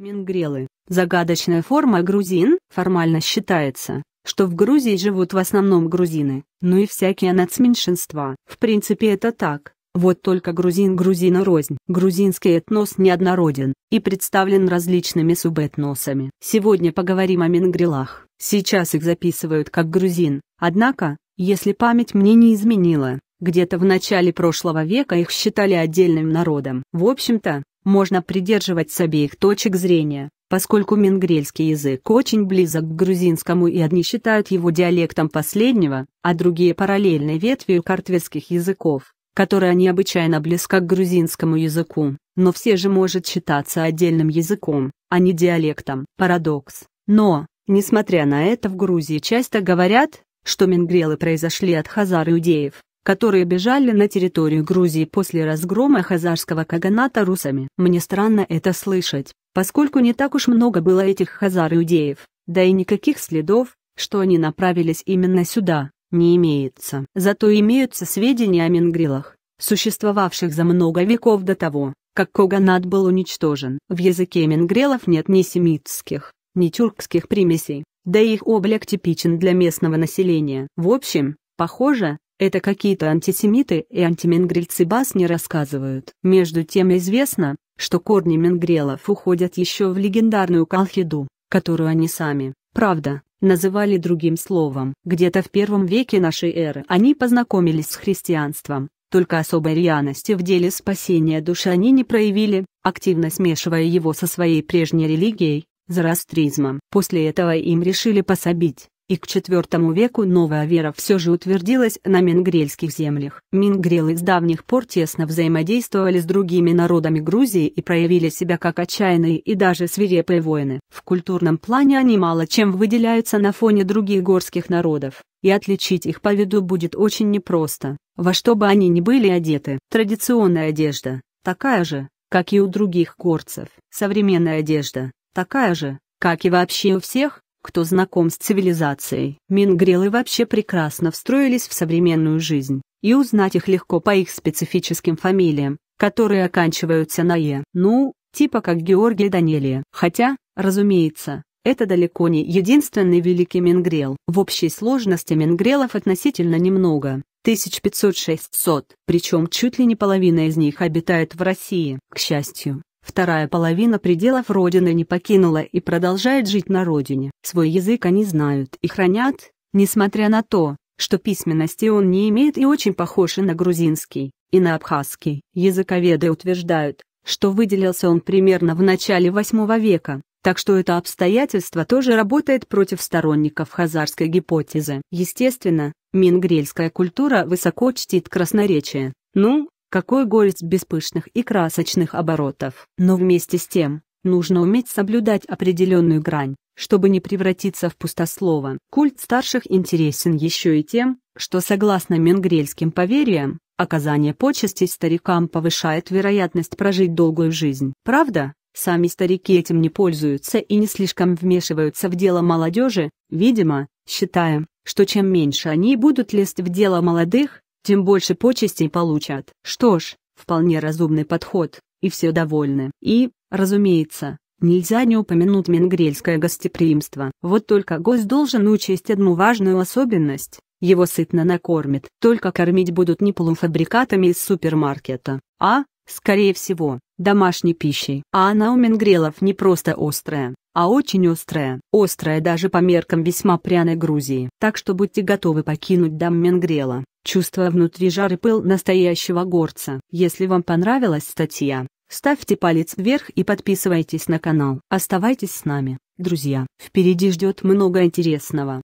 Мингрелы. Загадочная форма грузин формально считается, что в Грузии живут в основном грузины, ну и всякие нацменьшинства. В принципе это так. Вот только грузин грузина рознь. Грузинский этнос неоднороден и представлен различными субэтносами. Сегодня поговорим о мингрелах. Сейчас их записывают как грузин. Однако, если память мне не изменила, где-то в начале прошлого века их считали отдельным народом. В общем-то, можно придерживать с обеих точек зрения, поскольку менгрельский язык очень близок к грузинскому и одни считают его диалектом последнего, а другие параллельной ветвью картверских языков, которая необычайно близка к грузинскому языку, но все же может считаться отдельным языком, а не диалектом. Парадокс. Но, несмотря на это в Грузии часто говорят, что менгрелы произошли от хазар-иудеев, которые бежали на территорию Грузии после разгрома хазарского каганата русами. Мне странно это слышать, поскольку не так уж много было этих хазар-иудеев, да и никаких следов, что они направились именно сюда, не имеется. Зато имеются сведения о менгрилах, существовавших за много веков до того, как каганат был уничтожен. В языке мингрелов нет ни семитских, ни тюркских примесей, да и их облик типичен для местного населения. В общем, похоже, это какие-то антисемиты и антименгрельцы бас не рассказывают. Между тем известно, что корни менгрелов уходят еще в легендарную Калхиду, которую они сами, правда, называли другим словом. Где-то в первом веке нашей эры они познакомились с христианством, только особой рьяности в деле спасения души они не проявили, активно смешивая его со своей прежней религией, зороастризмом. После этого им решили пособить, и к IV веку новая вера все же утвердилась на мингрельских землях. Мингрелы с давних пор тесно взаимодействовали с другими народами Грузии и проявили себя как отчаянные и даже свирепые воины. В культурном плане они мало чем выделяются на фоне других горских народов, и отличить их по виду будет очень непросто, во что бы они ни были одеты. Традиционная одежда, такая же, как и у других горцев. Современная одежда, такая же, как и вообще у всех, кто знаком с цивилизацией, мингрелы вообще прекрасно встроились в современную жизнь, и узнать их легко по их специфическим фамилиям, которые оканчиваются на «е», ну, типа как Георгий Данелия. Хотя, разумеется, это далеко не единственный великий мингрел. В общей сложности мингрелов относительно немного. 1500-600, причем чуть ли не половина из них обитает в России. К счастью, Вторая половина пределов Родины не покинула и продолжает жить на Родине. Свой язык они знают и хранят, несмотря на то, что письменности он не имеет и очень похож и на грузинский, и на абхазский. Языковеды утверждают, что выделился он примерно в начале VIII века, так что это обстоятельство тоже работает против сторонников хазарской гипотезы. Естественно, мингрельская культура высоко чтит красноречие. Ну, какой горец без пышных и красочных оборотов. Но вместе с тем, нужно уметь соблюдать определенную грань, чтобы не превратиться в пустослово. Культ старших интересен еще и тем, что согласно менгрельским поверьям, оказание почести старикам повышает вероятность прожить долгую жизнь. Правда? Сами старики этим не пользуются и не слишком вмешиваются в дело молодежи, видимо, считая, что чем меньше они будут лезть в дело молодых, тем больше почестей получат. Что ж, вполне разумный подход, и все довольны. И, разумеется, Нельзя не упомянуть менгрельское гостеприимство. Вот только гость должен учесть одну важную особенность. Его сытно накормят. Только кормить будут не полуфабрикатами из супермаркета, а, скорее всего, домашней пищей. А она у менгрелов не просто острая, а очень острая. Острая даже по меркам весьма пряной Грузии. Так что будьте готовы покинуть дом менгрела. Чувствуя внутри жары пыл настоящего горца. Если вам понравилась статья, ставьте палец вверх и подписывайтесь на канал. Оставайтесь с нами, друзья. Впереди ждет много интересного.